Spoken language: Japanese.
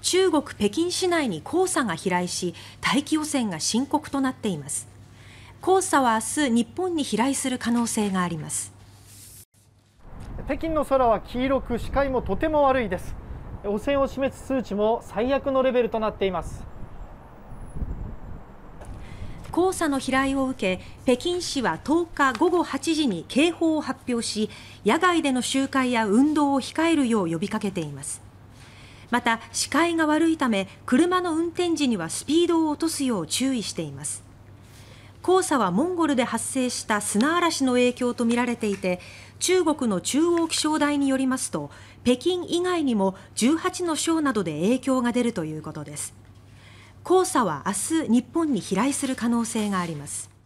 中国・北京市内に黄砂が飛来し大気汚染が深刻となっています黄砂は明日日本に飛来する可能性があります北京の空は黄色く視界もとても悪いです汚染を示す数値も最悪のレベルとなっています黄砂の飛来を受け北京市は10日午後8時に警報を発表し野外での集会や運動を控えるよう呼びかけていますまた、視界が悪いため車の運転時にはスピードを落とすよう注意しています黄砂はモンゴルで発生した砂嵐の影響とみられていて中国の中央気象台によりますと北京以外にも18の省などで影響が出るということです黄砂は明日日本に飛来する可能性があります